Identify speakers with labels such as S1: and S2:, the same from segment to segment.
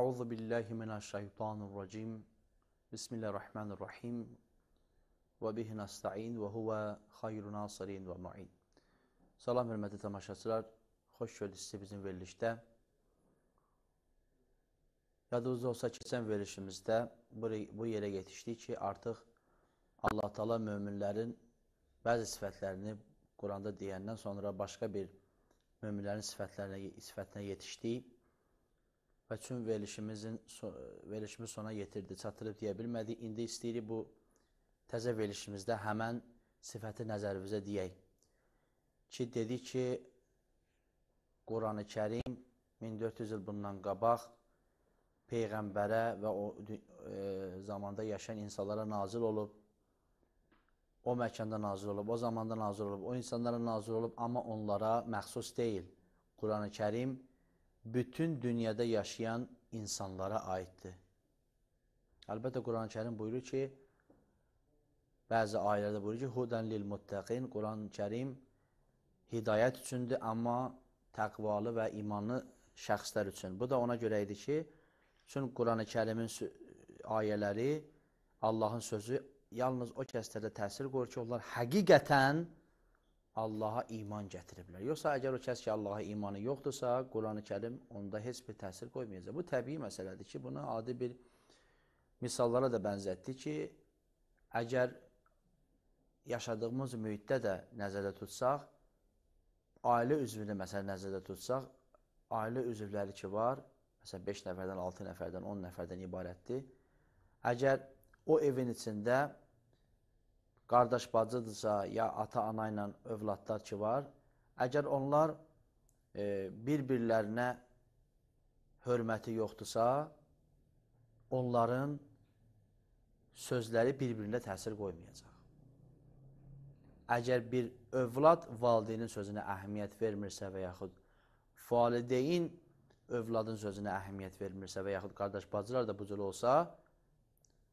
S1: Euzu billahi mineşşeytanirracim. Bismillahirrahmanirrahim. Ve bihi nestaîn ve huve hayrun nasirin ve muin. Salam hörmətli tamaşaçılar, xoş gördünüz sizi bizim verilişdə. Yadınızda olsa keçən verilişimizdə bu yerə yetişdik ki, artıq Allah Taala möminlərin bəzi sifətlərini Quranda deyəndən sonra başqa bir möminlərin sifətlərinə sifətinə yetişdik və çün verilişimizin verilişimiz sona yetirdi, çatdırıb deyə bilmədi. İndi istəyirik bu təzə verilişimizdə həmən sifəti nəzərimizə deyək ki, dedi ki, Quran-ı Kərim 1400 il bundan qabaq Peyğəmbərə və o e, zamanda yaşayan insanlara nazil olub, o məkanda nazil olub, o zamanda nazil olub, o insanlara nazil olub, amma onlara məxsus deyil. Quran-ı Kərim 1400 bütün dünyada yaşayan insanlara aiddir. Əlbəttə Quran-ı Kərim buyurur ki, bəzi ayələrdə buyurur ki, hudən lil muttəqin, Quran-ı Kərim hidayət üçündür, amma təqvalı və imanlı şəxslər üçün. Bu da ona görə idi ki, Çün Quran-ı Kərimin ayələri, Allahın sözü yalnız o kəslərdə təsir qoyur ki, onlar həqiqətən Allaha iman gətiriblər. Yoxsa əgər o kəs ki, Allaha imanı yoxdursa, Quranı-Kərim onda heç bir təsir qoymayacaq. Bu təbii məsələdir ki, bunu adi bir misallara da bənzətdi ki, əgər yaşadığımız mühitdə də nəzərdə tutsaq, ailə üzvünü məsələn nəzərdə tutsaq, ailə üzvləri ki var, məsələn 5 nəfərdən, 6 nəfərdən, 10 nəfərdən ibarətdir. Əgər o evin içində qardaş bacıdırsa, ya ata-ana ilə övladlar ki var, əgər onlar e, bir-birlərinə hörməti yoxdursa, onların sözləri bir-birində təsir qoymayacaq. Əgər bir övlad valideynin sözünə əhəmiyyət vermirsə və yaxud valideyn övladın sözünə əhəmiyyət vermirsə və yaxud qardaş bacılar da bu cür olsa,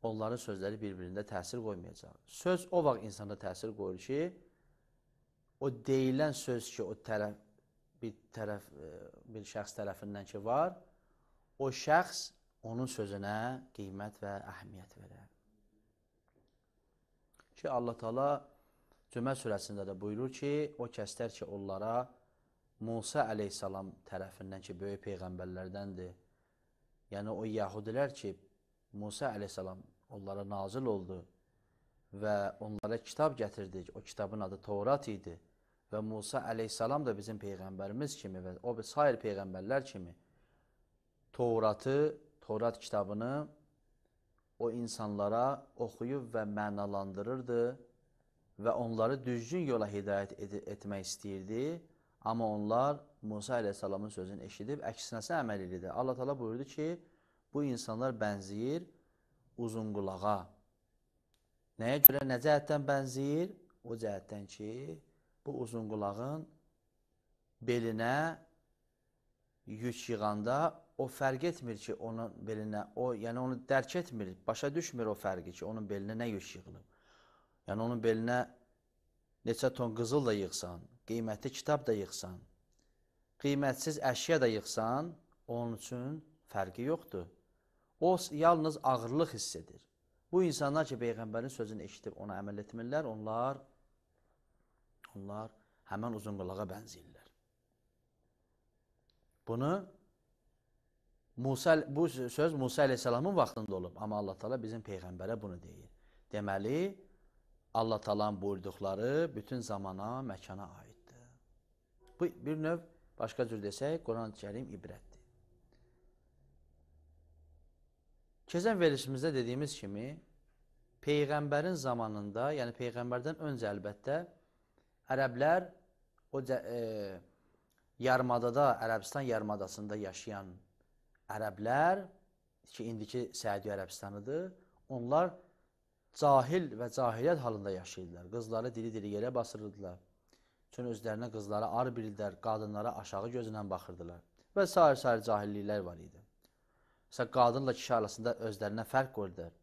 S1: onların sözləri bir-birində təsir qoymayacaq. Söz o vaxt insanda təsir qoyur ki, o deyilən söz ki, o tərəf, bir tərəf, e, bir şəxs tərəfindən ki var, o şəxs onun sözünə qiymət və əhəmiyyət verər. Ki, Allah Teala Cümə surəsində də buyurur ki, o kəslər ki, onlara Musa əleyhissalam tərəfindən ki, böyük peyğəmbərlərdəndir, yəni o yahudilər ki, Musa əleyhissalam onlara nazil oldu və onlara kitab gətirdik. O kitabın adı Torat idi və Musa əleyhissalam da bizim peyğəmbərimiz kimi və o sair peyğəmbərlər kimi Toratı, Torat kitabını o insanlara oxuyub və mənalandırırdı və onları düzgün yola hidayət et etmək istəyirdi. Amma onlar Musa əleyhissalamın sözünü eşidib əksinəsə əməl edirdi. Allah təala buyurdu ki: bu insanlar bənziyir uzunqulağa. Nəyə görə, nə cəhətdən bənziyir? O cəhətdən ki, bu uzunqulağın belinə yük yığanda o fərq etmir ki, onun belinə, o, yəni onu dərk etmir, başa düşmür o fərqi ki, onun belinə nə yük yığılıb. Yəni onun belinə neçə ton qızıl da yığsan, qiymətli kitab da yığsan, qiymətsiz əşya da yığsan, onun üçün fərqi yoxdur. O yalnız ağırlıq hiss edir. Bu insanlar ki, Peyğəmbərin sözünü eşitib ona əməl etmirlər, onlar, onlar həmən uzun qulağa bənziyirlər. Bunu Musa, bu söz Musa əleyhissalamın vaxtında olub, amma Allah Teala bizim Peyğəmbərə bunu deyir. Deməli, Allah Teala'nın buyurduqları bütün zamana, məkana aiddir. Bu bir növ, başqa cür desək, Quran-ı Kerim ibrət. Keçən verilişimizdə dediyimiz kimi, Peyğəmbərin zamanında, yəni Peyğəmbərdən öncə əlbəttə, ərəblər o e, yarmadada, Ərəbistan yarmadasında yaşayan ərəblər, ki, indiki Səudi Ərəbistanıdır, onlar cahil və cahiliyyət halında yaşayırdılar. Qızları diri-diri yerə basırdılar. Çünki özlərinə qızlara ar bilirlər, qadınlara aşağı gözlə baxırdılar və s. s. cahilliklər var idi. Məsələn, qadınla kişi arasında özlərinə fərq qoyurlar.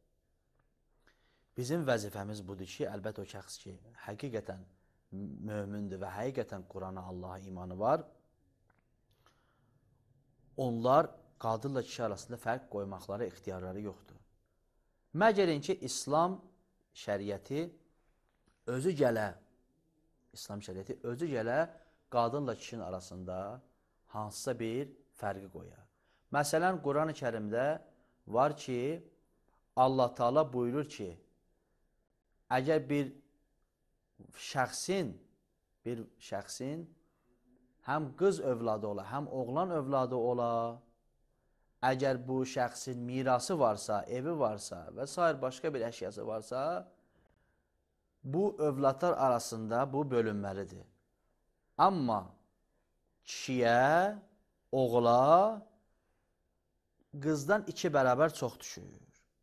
S1: Bizim vəzifəmiz budur ki, əlbəttə o şəxs ki, həqiqətən mömündür və həqiqətən Qurana, Allaha imanı var. Onlar qadınla kişi arasında fərq qoymaqlara ixtiyarları yoxdur. Məgərin ki, İslam şəriəti özü gələ, İslam şəriəti özü gələ qadınla kişinin arasında hansısa bir fərqi qoyar. Məsələn, Quran-ı kərimdə var ki, Allah Teala buyurur ki, əgər bir şəxsin, bir şəxsin həm qız övladı ola, həm oğlan övladı ola, əgər bu şəxsin mirası varsa, evi varsa və s. başqa bir əşyası varsa, bu övladlar arasında bu bölünməlidir. Amma kişiyə, oğula qızdan iki bərabər çox düşür.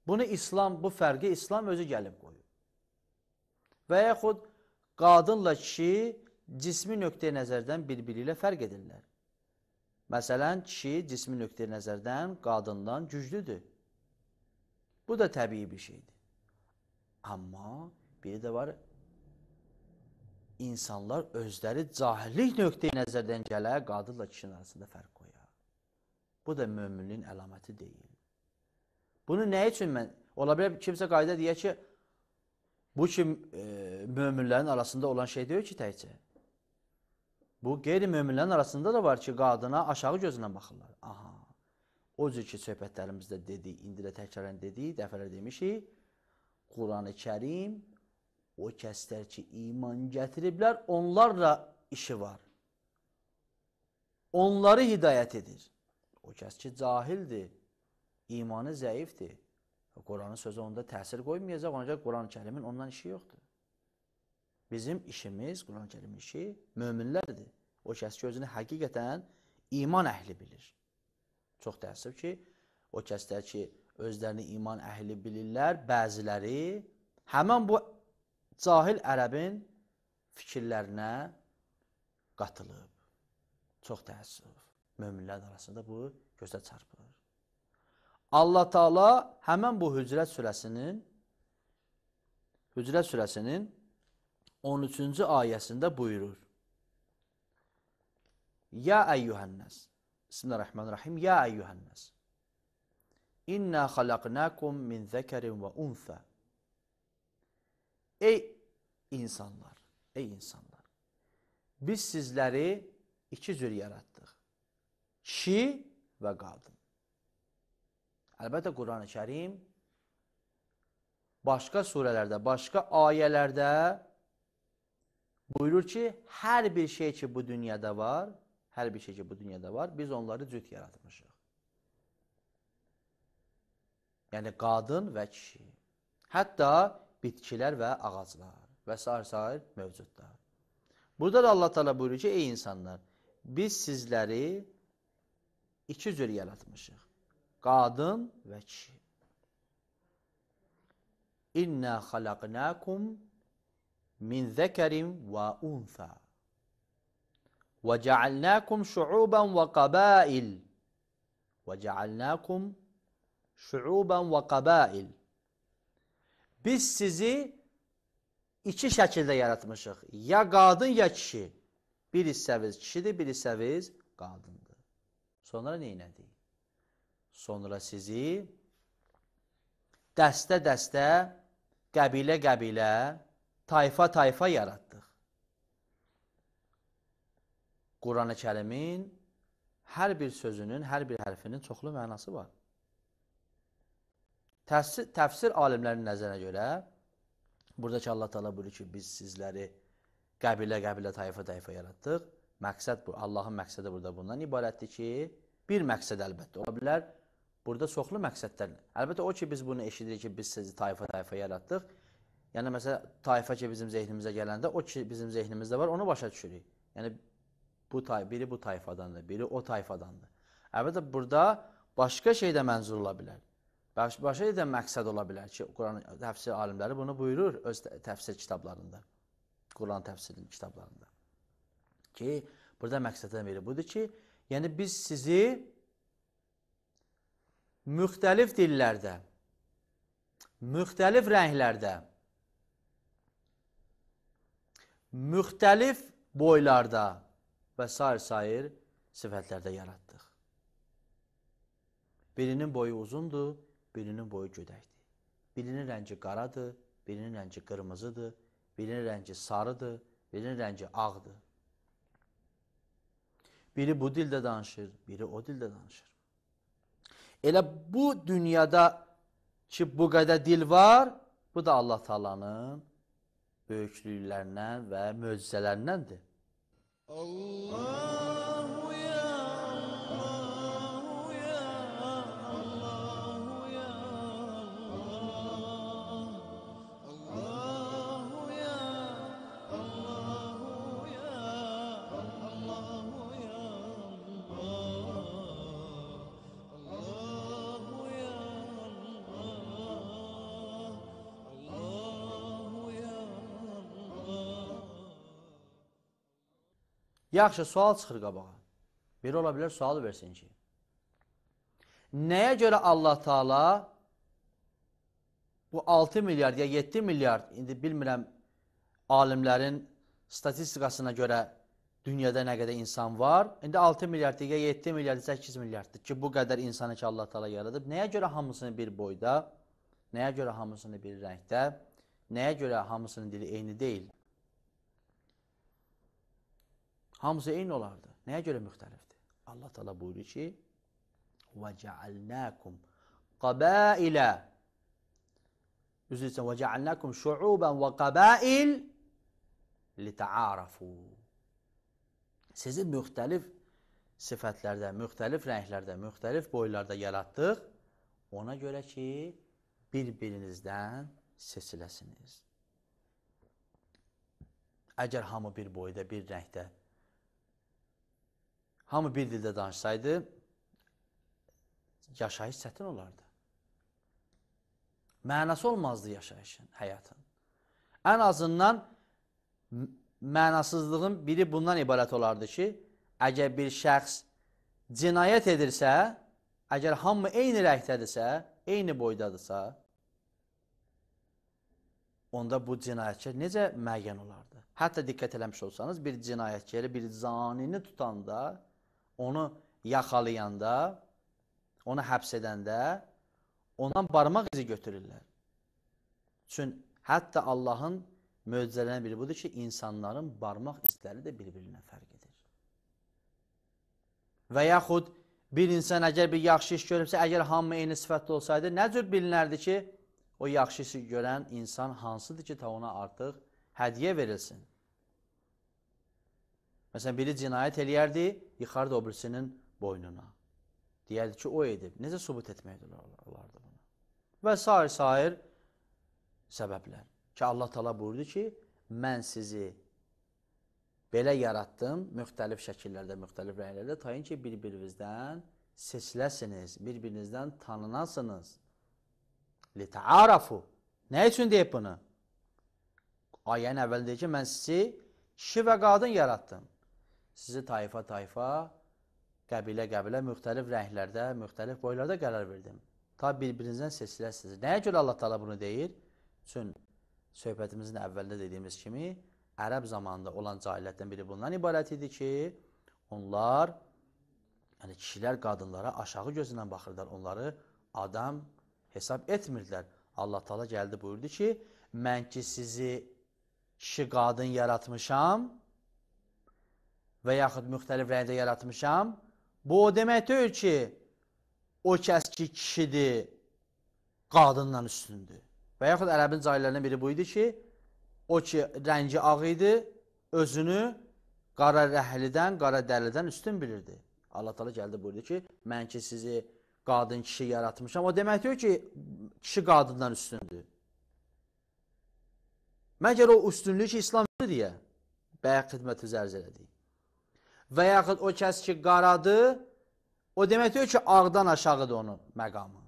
S1: Bunu İslam, bu fərqi İslam özü gəlib qoyur. Və yaxud qadınla kişi cismi nöqtəyə nəzərdən bir-biri ilə fərq edirlər. Məsələn, kişi cismi nöqtəyə nəzərdən qadından güclüdür. Bu da təbii bir şeydir. Amma bir də var, insanlar özləri cahillik nöqtəyə nəzərdən gələ qadınla kişinin arasında fərq qoyur. Bu da möminliyin əlaməti deyil. Bunu nə üçün mən? Ola bilər kimsə qayda deyək ki, bu ki e, möminlərin arasında olan şey deyil ki, təkcə. Bu qeyri-möminlərin arasında da var ki, qadına aşağı gözlə baxırlar. Aha. O cür ki, söhbətlərimizdə dedik, indi də təkrarən dedik, dəfələr demişik. Qurani-Kərim o kəslər ki, iman gətiriblər, onlarla işi var. Onları hidayət edir. O kəs ki, cahildir, imanı zəifdir. Quranın sözü onda təsir qoymayacaq, ona görə Quran-kərimin ondan işi yoxdur. Bizim işimiz, Quran-kərimin işi möminlərdir. O kəs ki, özünü həqiqətən iman əhli bilir. Çox təəssüf ki, o kəslər ki, özlərini iman əhli bilirlər, bəziləri həmən bu cahil ərəbin fikirlərinə qatılıb. Çox təəssüf möminlərin arasında bu gözə çarpır. Allah Taala həmən bu Hücrət surəsinin Hücrət surəsinin 13-cü ayəsində buyurur. Ya eyyuhannas. Bismillahirrahmanirrahim. Ya eyyuhannas. İnna xalaqnakum min zəkarin və unsa. Ey insanlar, ey insanlar. Biz sizləri iki cür yaratdıq kişi və qadın. Əlbəttə Qurani Kərim başqa surələrdə, başqa ayələrdə buyurur ki, hər bir şey ki bu dünyada var, hər bir şey ki bu dünyada var, biz onları cüt yaratmışıq. Yəni qadın və kişi. Hətta bitkilər və ağaclar və sair-sair mövcudlar. Burada da Allah Teala buyurur ki, ey insanlar, biz sizləri iki cür yaratmışıq. Qadın və kişi. İnna xalaqnakum min zəkarin və unfa. Və cəalnakum şuuban və qabail. Və cəalnakum şuuban və qabail. Biz sizi iki şəkildə yaratmışıq. Ya qadın, ya kişi. Bir hissəviz kişidir, bir hissəviz qadındır. Sonra neynədi? Sonra sizi dəstə-dəstə, qəbilə-qəbilə, tayfa-tayfa yaratdıq. Quran-ı kərimin hər bir sözünün, hər bir hərfinin çoxlu mənası var. Təfsir, təfsir alimlərinin nəzərə görə, buradakı Allah tala buyurur ki, biz sizləri qəbilə-qəbilə, tayfa-tayfa yaratdıq. Məqsəd bu, Allahın məqsədi burada bundan ibarətdir ki, bir məqsəd əlbəttə ola bilər. Burada çoxlu məqsədlər. Əlbəttə o ki biz bunu eşidirik ki biz sizi tayfa-tayfa yaratdıq. Yəni məsəl tayfa ki bizim zehnimizə gələndə o ki bizim zehnimizdə var, onu başa düşürük. Yəni bu tay biri bu tayfadandır, biri o tayfadandır. Əlbəttə burada başqa şey də mənzur ola bilər. Baş, başqa şey də məqsəd ola bilər ki, Quran təfsir alimləri bunu buyurur öz təfsir kitablarında. Quran təfsirinin kitablarında. Ki burada məqsəddən biri budur ki, Yəni biz sizi müxtəlif dillərdə, müxtəlif rənglərdə, müxtəlif boylarda və sair sair sifətlərdə yaratdıq. Birinin boyu uzundur, birinin boyu gödəkdir. Birinin rəngi qaradır, birinin rəngi qırmızıdır, birinin rəngi sarıdır, birinin rəngi ağdır. Biri bu dildə danışır, biri o dildə danışır. Elə bu dünyada ki, bu qədər dil var, bu da Allah Taalanın böyüklüklərindən və möcüzələrindəndir. Allah Yaxşı, sual çıxır qabağa. Biri ola bilər, sual versin ki, nəyə görə Allah Taala bu 6 milyard ya 7 milyard, indi bilmirəm alimlərin statistikasına görə dünyada nə qədər insan var, indi 6 milyard, ya 7 milyard, 8 milyarddır ki, bu qədər insanı ki, Allah Taala yaradıb. Nəyə görə hamısını bir boyda, nəyə görə hamısını bir rəngdə, nəyə görə hamısının dili eyni deyil? Hamısı eyni olardı. Nəyə görə müxtəlifdir? Allah təala buyurur ki: "Və cealnakum qabaila" Üzr istəyirəm, "Və cealnakum şuuban və qabail litaarafu." Sizi müxtəlif sifətlərdə, müxtəlif rənglərdə, müxtəlif boylarda yaratdıq. Ona görə ki, bir-birinizdən seçiləsiniz. Əgər hamı bir boyda, bir rəngdə hamı bir dildə danışsaydı, yaşayış çətin olardı. Mənası olmazdı yaşayışın, həyatın. Ən azından mənasızlığın biri bundan ibarət olardı ki, əgər bir şəxs cinayət edirsə, əgər hamı eyni rəngdədirsə, eyni boydadırsa, onda bu cinayətkar necə müəyyən olardı? Hətta diqqət eləmiş olsanız, bir cinayətkəri, bir zanini tutanda onu yaxalayanda, onu həbs edəndə ondan barmaq izi götürürlər. Çün hətta Allahın möcüzələrindən biri budur ki, insanların barmaq izləri də bir-birinə fərq edir. Və yaxud bir insan əgər bir yaxşı iş görübsə, əgər hamı eyni sifətdə olsaydı, nə cür bilinərdi ki, o yaxşı işi görən insan hansıdır ki, ta ona artıq hədiyə verilsin? Məsələn, biri cinayət eləyərdi, yıxardı o birisinin boynuna. Deyərdi ki, o edib. Necə subut etmək olardı bunu? Və sair-sair səbəblər. Ki, Allah tala buyurdu ki, mən sizi belə yaratdım, müxtəlif şəkillərdə, müxtəlif rəylərdə, tayın ki, bir-birinizdən seçiləsiniz, bir-birinizdən tanınasınız. Lita'arafu. Nə üçün deyib bunu? Ayənin əvvəli deyir ki, mən sizi kişi və qadın yaratdım sizi tayfa-tayfa, qəbilə-qəbilə, müxtəlif rənglərdə, müxtəlif boylarda qərar verdim. Tabi bir-birinizdən seçiləsiniz. Nəyə görə Allah Teala bunu deyir? Çün söhbətimizin əvvəlində dediyimiz kimi, ərəb zamanında olan cahiliyyətdən biri bundan ibarət idi ki, onlar, yəni kişilər qadınlara aşağı gözlə baxırdılar, onları adam hesab etmirdilər. Allah Teala gəldi buyurdu ki, mən ki sizi kişi qadın yaratmışam, və yaxud müxtəlif rəngdə yaratmışam, bu o demək deyil ki, o kəs ki, kişidir, qadından üstündür. Və yaxud ərəbin cahillərindən biri bu idi ki, o ki, rəngi ağ idi, özünü qara rəhlidən, qara dəlidən üstün bilirdi. Allah tala gəldi buyurdu ki, mən ki, sizi qadın kişi yaratmışam. O demək deyil ki, kişi qadından üstündür. Məgər o üstünlük ki, İslam deyə bəyə xidməti zərz elədik və yaxud o kəs ki, qaradır, o deməkdir ki, ağdan aşağıdır onun məqamı.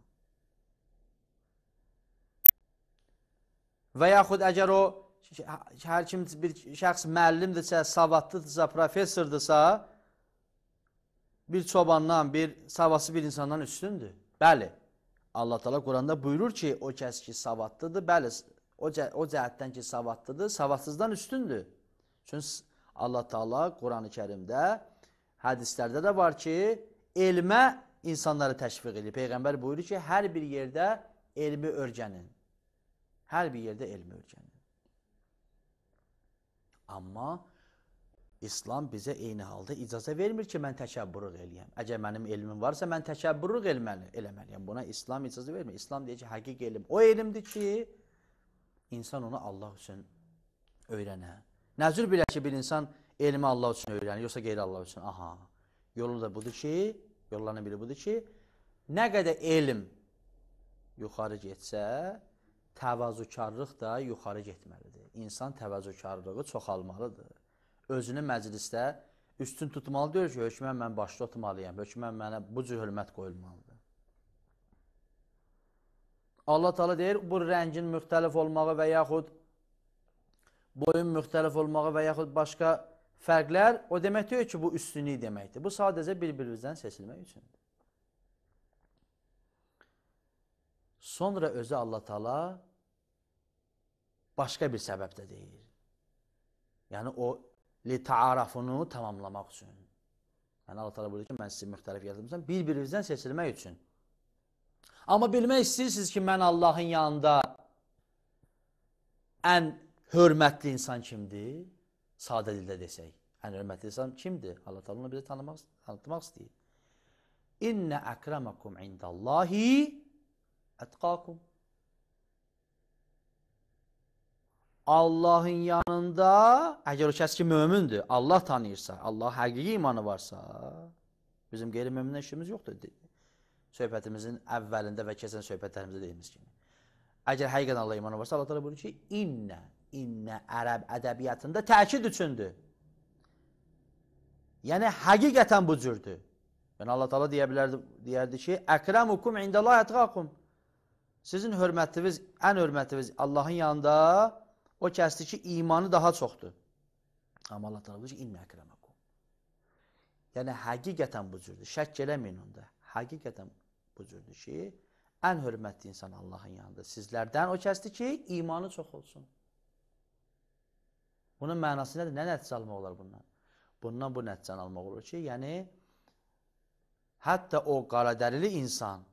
S1: Və yaxud əgər o, hər kim bir şəxs müəllimdirsə, savadlıdırsa, professordırsa, bir çobandan, bir savası bir insandan üstündür. Bəli, Allah Teala Quranda buyurur ki, o kəs ki savadlıdır, bəli, o, cə o cəhətdən ki savadlıdır, savadsızdan üstündür. Çünki Allah Taala Qurani Kərimdə, hədislərdə də var ki, elmə insanları təşviq edir. Peyğəmbər buyurur ki, hər bir yerdə elmi öyrənin. Hər bir yerdə elmi öyrənin. Amma İslam bizə eyni halda icazə vermir ki, mən təkəbbürlük eləyəm. Əgər mənim elmim varsa, mən təkəbbürlük eləməli, eləməliyəm. Buna İslam icazə vermir. İslam deyir ki, həqiqi elm o elmdir ki, insan onu Allah üçün öyrənə, Nəzür bilər ki, bir insan elmi Allah üçün öyrənir, yoxsa qeyri Allah üçün. Aha, yolu da budur ki, yollarının biri budur ki, nə qədər elm yuxarı getsə, təvazükarlıq da yuxarı getməlidir. İnsan təvazükarlığı çoxalmalıdır. Özünü məclisdə üstün tutmalı deyir ki, hökmən mən başda oturmalıyam, hökmən mənə bu cür hörmət qoyulmalıdır. Allah Taala deyir, bu rəngin müxtəlif olmağı və yaxud boyun müxtəlif olmağı və yaxud başqa fərqlər o demək deyil ki, bu üstünlük deməkdir. Bu sadəcə bir-birimizdən seçilmək üçündür. Sonra özü Allah Taala başqa bir səbəb də deyir. Yəni o li taarafunu tamamlamaq üçün. Yəni Allah Taala buyurur ki, mən sizi müxtəlif yaratmışam bir-birinizdən seçilmək üçün. Amma bilmək istəyirsiniz ki, mən Allahın yanında ən hörmətli insan kimdir? Sadə dildə desək, ən hörmətli insan kimdir? Allah təala onu bizə tanımaq, tanıtmaq istəyir. İnna akramakum indallahi atqakum. Allahın yanında əgər o kəs ki mömündür, Allah tanıyırsa, Allah həqiqi imanı varsa, bizim qeyri-möminlə işimiz yoxdur. Söhbətimizin əvvəlində və keçən söhbətlərimizdə dediyimiz kimi. Əgər həqiqətən Allah imanı varsa, Allah təala buyurur ki, "İnna İnnə ərəb ədəbiyyatında təkid üçündür. Yəni, həqiqətən bu cürdür. Yəni, Allah tala deyə bilərdi, deyərdi ki, Əkrəmukum indəllah ətqakum. Sizin hörmətiniz, ən hörmətiniz Allahın yanında o kəsdir ki, imanı daha çoxdur. Amma Allah tala buyur ki, innə əkrəmukum. Yəni, həqiqətən bu cürdür. Şək eləməyin onda. Həqiqətən bu cürdür ki, ən hörmətli insan Allahın yanında sizlərdən o kəsdir ki, imanı çox olsun. Bunun mənası nədir? Nə nəticə almaq olar bundan? Bundan bu nəticəni almaq olur ki, yəni hətta o qaradərili insan,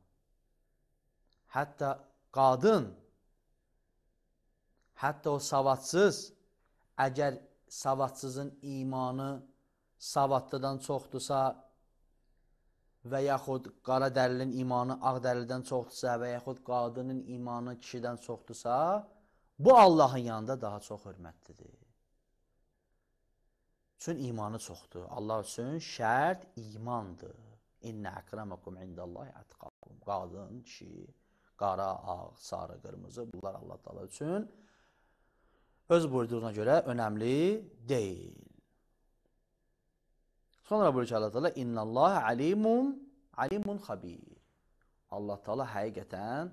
S1: hətta qadın, hətta o savadsız, əgər savadsızın imanı savadlıdan çoxdursa və yaxud qaradərlinin imanı ağdərlidən çoxdursa və yaxud qadının imanı kişidən çoxdursa, bu Allahın yanında daha çox hörmətlidir üçün imanı çoxdur. Allah üçün şərt imandır. İnnə əkrəməkum indallahi ətqakum. Qadın, kişi, qara, ağ, sarı, qırmızı bunlar Allah təala üçün öz buyurduğuna görə önəmli deyil. Sonra buyurur ki, Allah təala innallaha alimun alimun xabir. Allah təala həqiqətən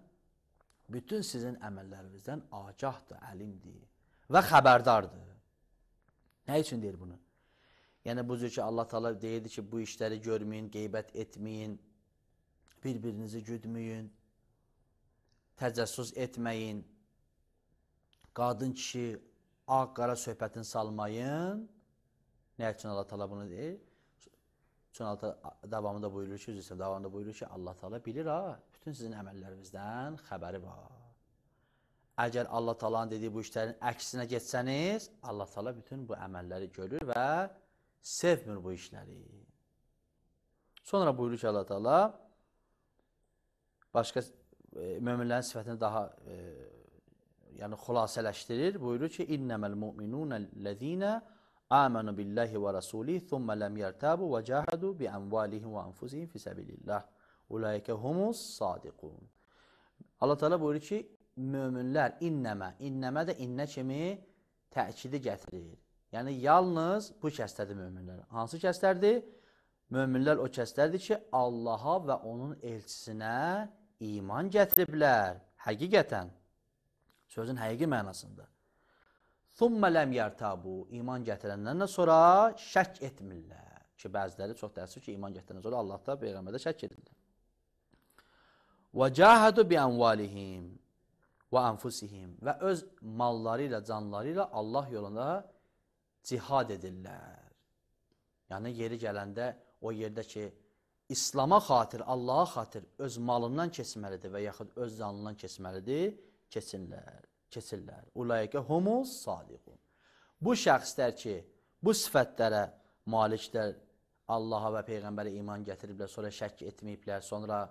S1: bütün sizin əməllərinizdən agahdır, əlimdir və xəbərdardır. Nə üçün deyir bunu? Yəni budur ki, Allah Teala deyirdi ki, bu işləri görməyin, qeybət etməyin, bir-birinizi güdməyin, təcəssüs etməyin, qadın kişi ağ-qara söhbətini salmayın. Nə üçün Allah Teala bunu deyir? Üçün Allah davamında buyurur ki, üzrsə davamında buyurur ki, Allah Teala bilir ha, bütün sizin əməllərinizdən xəbəri var. Əgər Allah Teala'nın dediyi bu işlərin əksinə getsəniz, Allah Teala bütün bu əməlləri görür və sevmir bu işləri. Sonra buyurur ki, Allah Teala başqa e, möminlərin sifətini daha e, yəni xülasələşdirir. Buyurur ki, "İnnemal mu'minunellezina amanu billahi ve rasulih thumma lam yartabu ve cahadu bi amwalihim ve anfusihim fi sabilillah. Ulaike humus sadiqun." Allah Teala buyurur ki, möminlər innəmə, innəmə də innə kimi təkidi gətirir. Yəni, yalnız bu kəsdədir möminlər. Hansı kəsdərdir? Möminlər o kəsdərdir ki, Allaha və onun elçisinə iman gətiriblər. Həqiqətən, sözün həqiqi mənasında. Thumma ləm yərtabu, iman gətirəndən sonra şək etmirlər. Ki, bəziləri çox təəssüf ki, iman gətirəndən sonra Allahda, Peyğəmbərdə şək edirlər. Və cəhədu bi ənvalihim və ənfusihim və öz malları ilə, canları ilə Allah yolunda cihad edirlər. Yəni, yeri gələndə o yerdə ki, İslama xatir, Allaha xatir öz malından keçməlidir və yaxud öz canından keçməlidir, keçinlər, keçirlər. Ulayəqə humus sadiqun. Bu şəxslər ki, bu sifətlərə maliklər Allaha və Peyğəmbərə iman gətiriblər, sonra şək etməyiblər, sonra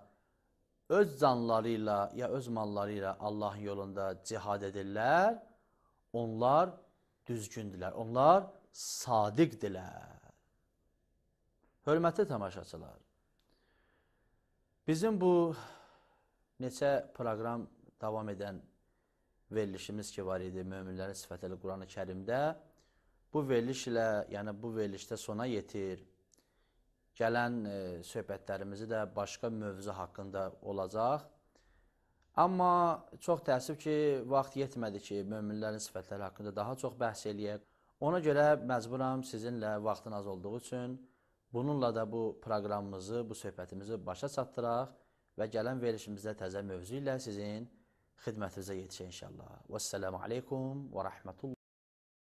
S1: öz canları ilə ya öz malları ilə Allahın yolunda cihad edirlər, onlar düzgündülər, onlar sadiqdilər. Hörmətli tamaşaçılar, bizim bu neçə proqram davam edən verilişimiz ki var idi Möminlərin Sifətəli Quranı Kərimdə, bu verilişlə, yəni bu verilişdə sona yetir. Gələn e, söhbətlərimizi də başqa mövzu haqqında olacaq. Amma çox təəssüf ki, vaxt yetmədi ki, möminlərin sifətləri haqqında daha çox bəhs eləyək. Ona görə məcburam sizinlə vaxtın az olduğu üçün bununla da bu proqramımızı, bu söhbətimizi başa çatdıraq və gələn verilişimizdə təzə mövzu ilə sizin xidmətinizə yetişək inşallah. Vəssalamu aleykum və rəhmətullah.